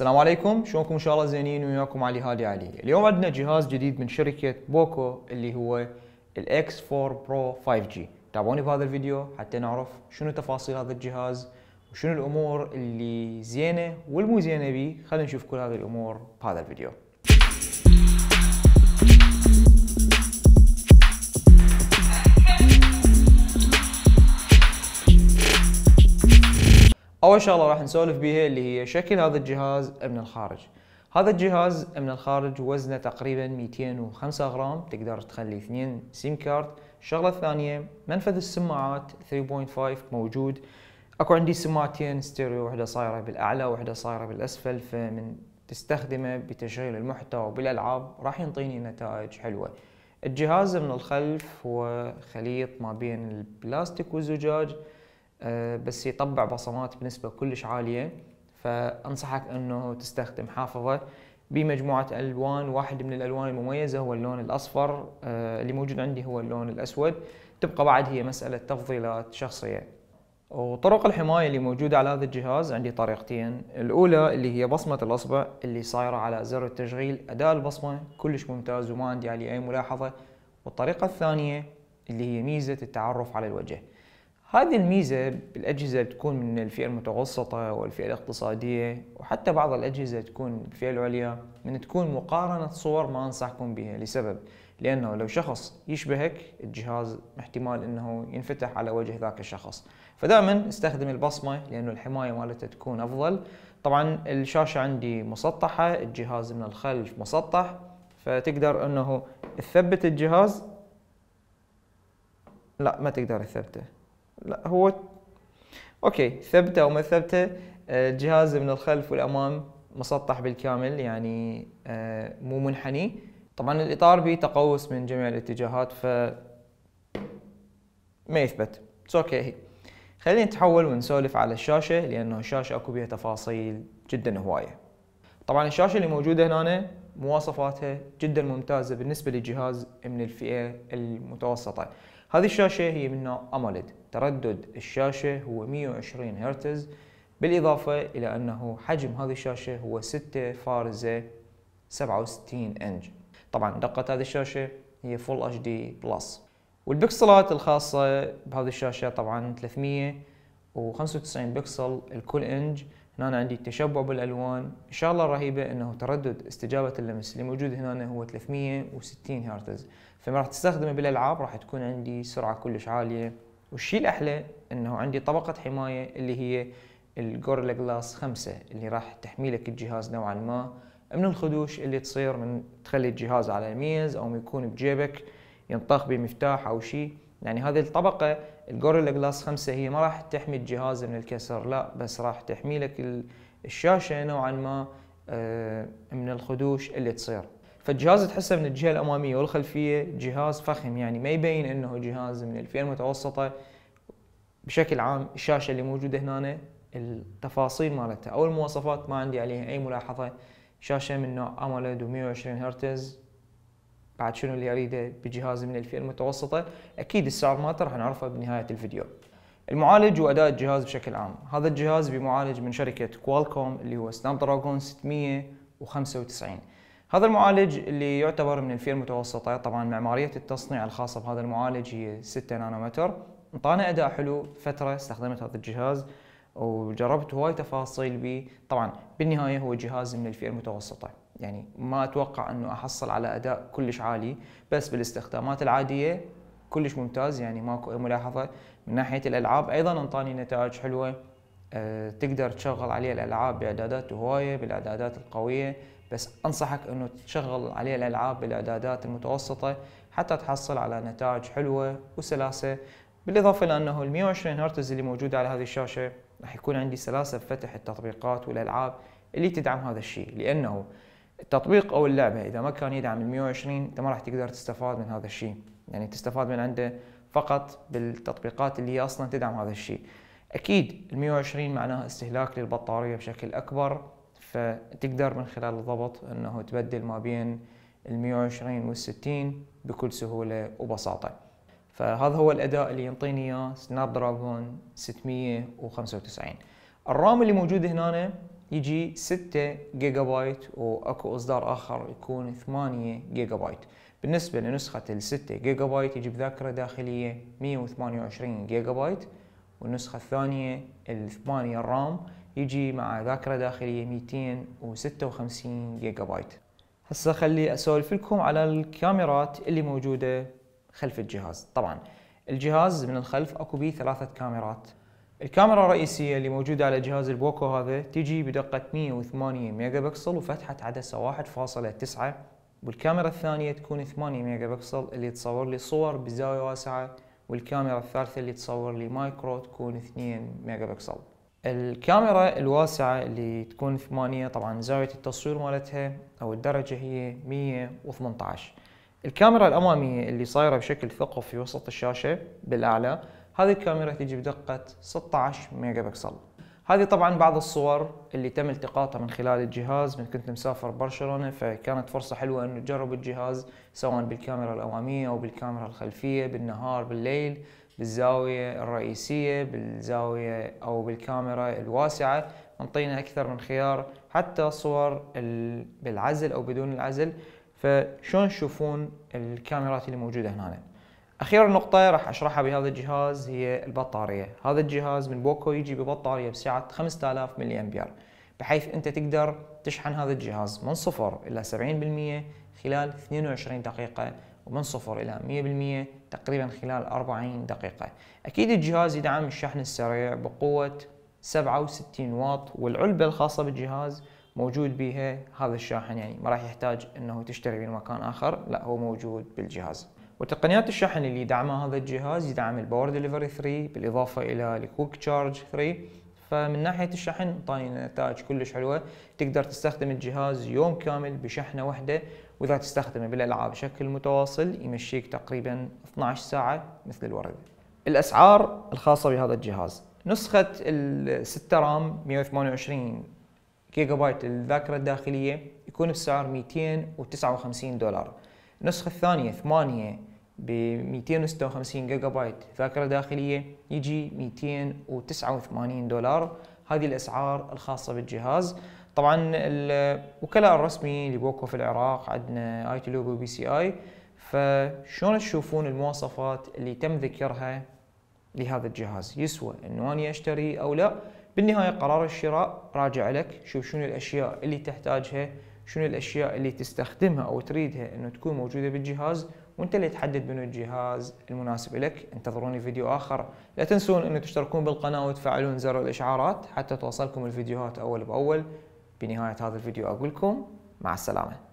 السلام عليكم شلونكم ان شاء الله زينين وياكم علي هادي علي اليوم عندنا جهاز جديد من شركه بوكو اللي هو الاكس 4 برو 5 g تابعوني بهذا الفيديو حتى نعرف شنو تفاصيل هذا الجهاز وشنو الامور اللي زينه والمو زينه بيه خلينا نشوف كل هذه الامور بهذا الفيديو اول شغله راح نسولف بها اللي هي شكل هذا الجهاز من الخارج هذا الجهاز من الخارج وزنه تقريبا 205 غرام تقدر تخلي اثنين سيم كارد الشغله الثانيه منفذ السماعات 3.5 موجود اكو عندي سماعتين ستيريو وحده صايره بالاعلى وحده صايره بالاسفل فمن تستخدمه بتشغيل المحتوى وبالالعاب راح ينطيني نتائج حلوه الجهاز من الخلف هو خليط ما بين البلاستيك والزجاج آه، بس يطبع بصمات بنسبة كلش عالية فأنصحك أنه تستخدم حافظة بمجموعة ألوان واحد من الألوان المميزة هو اللون الأصفر آه، اللي موجود عندي هو اللون الأسود تبقى بعد هي مسألة تفضيلات شخصية وطرق الحماية اللي موجودة على هذا الجهاز عندي طريقتين الأولى اللي هي بصمة الأصبع اللي صايرة على زر التشغيل أداء البصمة كلش ممتاز وما عندي عليه أي ملاحظة والطريقة الثانية اللي هي ميزة التعرف على الوجه هذه الميزة بالأجهزة تكون من الفئة المتوسطة والفئة الاقتصادية وحتى بعض الأجهزة تكون بالفئة العليا من تكون مقارنة صور ما أنصحكم بها لسبب لأنه لو شخص يشبهك الجهاز احتمال أنه ينفتح على وجه ذاك الشخص فدائما استخدم البصمة لأنه الحماية مالته تكون أفضل طبعا الشاشة عندي مسطحة الجهاز من الخلف مسطح فتقدر أنه تثبت الجهاز لا ما تقدر تثبته لا هو اوكي ثبته او ما ثبته آه، الجهاز من الخلف والامام مسطح بالكامل يعني آه، مو منحني طبعا الاطار به تقوس من جميع الاتجاهات ف ما يثبت اتس اوكي okay. خلينا نتحول ونسولف على الشاشه لانه الشاشه اكو بيها تفاصيل جدا هوايه طبعا الشاشه اللي موجوده هنا مواصفاتها جدا ممتازه بالنسبه لجهاز من الفئه المتوسطه هذه الشاشة هي من نوع AMOLED تردد الشاشة هو 120 هرتز بالإضافة إلى أنه حجم هذه الشاشة هو 6 فارزة 67 إنج طبعا دقة هذه الشاشة هي Full HD Plus بلس والبكسلات الخاصة بهذه الشاشة طبعا 395 بكسل الكل إنج هنا أنا عندي تشبع بالالوان ان الله رهيبه انه تردد استجابه اللمس اللي موجود هنا هو 360 هرتز فما راح تستخدمه بالالعاب راح تكون عندي سرعه كلش عاليه والشيء الاحلى انه عندي طبقه حمايه اللي هي الجوريلا جلاس 5 اللي راح تحمي لك الجهاز نوعا ما من الخدوش اللي تصير من تخلي الجهاز على ميز او يكون بجيبك ينطخ بمفتاح او شيء يعني هذه الطبقه الجوريلا جلاس 5 هي ما راح تحمي الجهاز من الكسر لا بس راح تحمي لك الشاشه نوعا ما آه، من الخدوش اللي تصير فالجهاز تحسه من الجهه الاماميه والخلفيه جهاز فخم يعني ما يبين انه جهاز من الفئه المتوسطه بشكل عام الشاشه اللي موجوده هنا التفاصيل مالتها او المواصفات ما عندي عليها اي ملاحظه شاشه من نوع اموليد و120 هرتز بعد شنو اللي اريده بجهازي من الفئه المتوسطه اكيد السعر مالته راح نعرفه بنهايه الفيديو المعالج واداء الجهاز بشكل عام هذا الجهاز بمعالج من شركه كوالكوم اللي هو سناب دراجون 695 هذا المعالج اللي يعتبر من الفئه المتوسطه طبعا معماريه التصنيع الخاصه بهذا المعالج هي 6 نانومتر انطانا اداء حلو فتره استخدمت هذا الجهاز وجربت هواي تفاصيل بيه طبعا بالنهايه هو جهاز من الفئه المتوسطه يعني ما اتوقع انه احصل على اداء كلش عالي بس بالاستخدامات العاديه كلش ممتاز يعني ماكو اي ملاحظه من ناحيه الالعاب ايضا انطاني نتائج حلوه آه، تقدر تشغل عليه الالعاب باعدادات هوايه بالاعدادات القويه بس انصحك انه تشغل عليه الالعاب بالاعدادات المتوسطه حتى تحصل على نتائج حلوه وسلاسه بالاضافه لانه ال 120 هرتز اللي موجوده على هذه الشاشه راح يكون عندي سلاسه بفتح التطبيقات والالعاب اللي تدعم هذا الشيء لانه التطبيق او اللعبه اذا ما كان يدعم ال 120 انت ما راح تقدر تستفاد من هذا الشيء يعني تستفاد من عنده فقط بالتطبيقات اللي هي اصلا تدعم هذا الشيء اكيد ال 120 معناها استهلاك للبطاريه بشكل اكبر فتقدر من خلال الضبط انه تبدل ما بين ال 120 وال 60 بكل سهوله وبساطه فهذا هو الاداء اللي ينطيني اياه سناب دراجون 695 الرام اللي موجود هنا يجي 6 جيجا بايت واكو اصدار اخر يكون 8 جيجا بايت بالنسبة لنسخة ال 6 جيجا بايت يجي بذاكره داخلية 128 جيجا بايت والنسخة الثانية ال 8 الرام يجي مع ذاكرة داخلية 256 جيجا بايت هسه خلي اسولف لكم على الكاميرات اللي موجودة خلف الجهاز طبعا الجهاز من الخلف اكو بيه ثلاثة كاميرات الكاميرا الرئيسية اللي موجودة على جهاز البوكو هذا تجي بدقة 108 ميجا بكسل وفتحة عدسة 1.9 والكاميرا الثانية تكون 8 ميجا بكسل اللي تصور لي صور بزاوية واسعة والكاميرا الثالثة اللي تصور لي مايكرو تكون 2 ميجا بكسل الكاميرا الواسعة اللي تكون ثمانية طبعا زاوية التصوير مالتها أو الدرجة هي 118 الكاميرا الأمامية اللي صايرة بشكل ثقب في وسط الشاشة بالأعلى هذه الكاميرا تجي بدقة 16 ميجا بكسل هذه طبعا بعض الصور اللي تم التقاطها من خلال الجهاز من كنت مسافر برشلونة فكانت فرصة حلوة انه تجرب الجهاز سواء بالكاميرا الامامية او بالكاميرا الخلفية بالنهار بالليل بالزاوية الرئيسية بالزاوية او بالكاميرا الواسعة منطينا اكثر من خيار حتى صور بالعزل او بدون العزل فشلون تشوفون الكاميرات اللي موجودة هنا اخيرا نقطة راح اشرحها بهذا الجهاز هي البطارية، هذا الجهاز من بوكو يجي ببطارية بسعة 5000 ملي امبير، بحيث انت تقدر تشحن هذا الجهاز من صفر الى 70% خلال 22 دقيقة ومن صفر الى 100% تقريبا خلال 40 دقيقة. اكيد الجهاز يدعم الشحن السريع بقوة 67 واط والعلبة الخاصة بالجهاز موجود بها هذا الشاحن يعني ما راح يحتاج انه تشتري من مكان اخر لا هو موجود بالجهاز. وتقنيات الشحن اللي يدعمها هذا الجهاز يدعم الباور ديليفري 3 بالاضافه الى الكويك تشارج 3 فمن ناحيه الشحن طاني نتائج كلش حلوه تقدر تستخدم الجهاز يوم كامل بشحنه واحده واذا تستخدمه بالالعاب بشكل متواصل يمشيك تقريبا 12 ساعه مثل الورد الاسعار الخاصه بهذا الجهاز نسخه ال 6 رام 128 جيجا بايت الذاكره الداخليه يكون السعر 259 دولار النسخه الثانيه 8 ب 256 جيجا بايت ذاكرة داخلية يجي 289 دولار هذه الأسعار الخاصة بالجهاز طبعا الوكلاء الرسمي لبوكو في العراق عندنا اي تي لوجو بي سي اي فشلون تشوفون المواصفات اللي تم ذكرها لهذا الجهاز يسوى انه اني اشتري او لا بالنهايه قرار الشراء راجع لك شوف شنو الاشياء اللي تحتاجها شنو الاشياء اللي تستخدمها او تريدها انه تكون موجوده بالجهاز وانت اللي تحدد منو الجهاز المناسب لك انتظروني فيديو اخر لا تنسون انه تشتركون بالقناه وتفعلون زر الاشعارات حتى توصلكم الفيديوهات اول باول بنهايه هذا الفيديو اقول لكم مع السلامه